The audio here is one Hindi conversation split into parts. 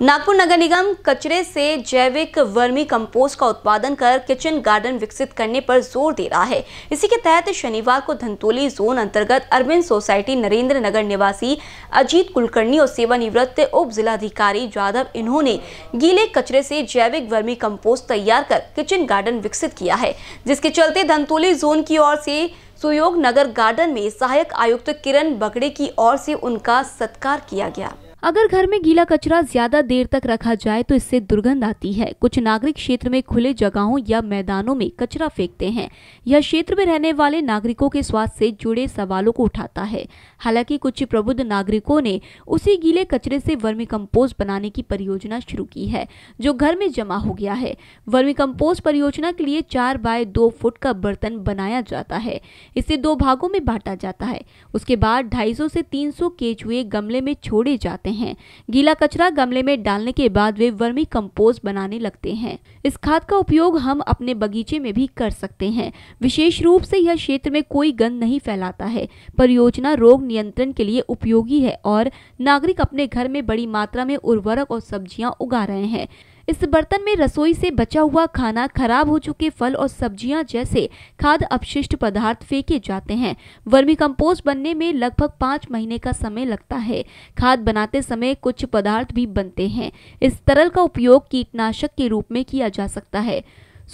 नागपुर नगर निगम कचरे से जैविक वर्मी कंपोस्ट का उत्पादन कर किचन गार्डन विकसित करने पर जोर दे रहा है इसी के तहत शनिवार को धंतोली जोन अंतर्गत अरविंद सोसाइटी नरेंद्र नगर निवासी अजीत कुलकर्णी और सेवानिवृत्त उप जिलाधिकारी जाधव इन्होंने गीले कचरे से जैविक वर्मी कम्पोस्ट तैयार कर किचन गार्डन विकसित किया है जिसके चलते धंतोली जोन की ओर से सुयोग नगर गार्डन में सहायक आयुक्त किरण बगड़े की ओर से उनका सत्कार किया गया अगर घर में गीला कचरा ज्यादा देर तक रखा जाए तो इससे दुर्गंध आती है कुछ नागरिक क्षेत्र में खुले जगहों या मैदानों में कचरा फेंकते हैं यह क्षेत्र में रहने वाले नागरिकों के स्वास्थ्य से जुड़े सवालों को उठाता है हालांकि कुछ प्रबुद्ध नागरिकों ने उसी गीले कचरे से वर्मी कम्पोस्ट बनाने की परियोजना शुरू की है जो घर में जमा हो गया है वर्मी कम्पोस्ट परियोजना के लिए चार बाय दो फुट का बर्तन बनाया जाता है इसे दो भागों में बांटा जाता है उसके बाद ढाई से तीन सौ केचुए गमले में छोड़े जाते जाते हैं गीला कचरा गमले में डालने के बाद वे वर्मी कंपोस्ट बनाने लगते हैं इस खाद का उपयोग हम अपने बगीचे में भी कर सकते हैं विशेष रूप से यह क्षेत्र में कोई गंध नहीं फैलाता है परियोजना रोग नियंत्रण के लिए उपयोगी है और नागरिक अपने घर में बड़ी मात्रा में उर्वरक और सब्जियां उगा रहे हैं इस बर्तन में रसोई से बचा हुआ खाना खराब हो चुके फल और सब्जियां जैसे खाद अपशिष्ट पदार्थ फेंके जाते हैं वर्मी कंपोस्ट बनने में लगभग पाँच महीने का समय लगता है खाद बनाते समय कुछ पदार्थ भी बनते हैं इस तरल का उपयोग कीटनाशक के रूप में किया जा सकता है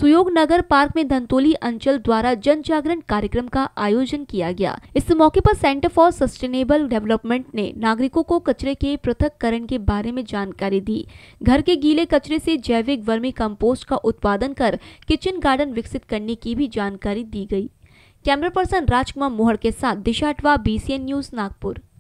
सुयोग नगर पार्क में धंतोली अंचल द्वारा जन जागरण कार्यक्रम का आयोजन किया गया इस मौके पर सेंटर फॉर सस्टेनेबल डेवलपमेंट ने नागरिकों को कचरे के पृथककरण के बारे में जानकारी दी घर के गीले कचरे से जैविक वर्मी कंपोस्ट का उत्पादन कर किचन गार्डन विकसित करने की भी जानकारी दी गई कैमरा पर्सन राजकुमार मोहर के साथ दिशा अटवा बीसीएन न्यूज नागपुर